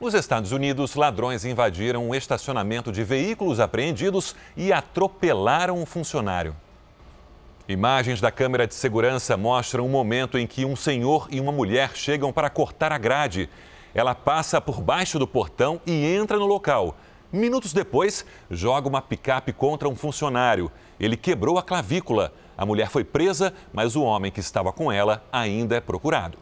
Nos Estados Unidos, ladrões invadiram um estacionamento de veículos apreendidos e atropelaram um funcionário. Imagens da câmera de segurança mostram o um momento em que um senhor e uma mulher chegam para cortar a grade. Ela passa por baixo do portão e entra no local. Minutos depois, joga uma picape contra um funcionário. Ele quebrou a clavícula. A mulher foi presa, mas o homem que estava com ela ainda é procurado.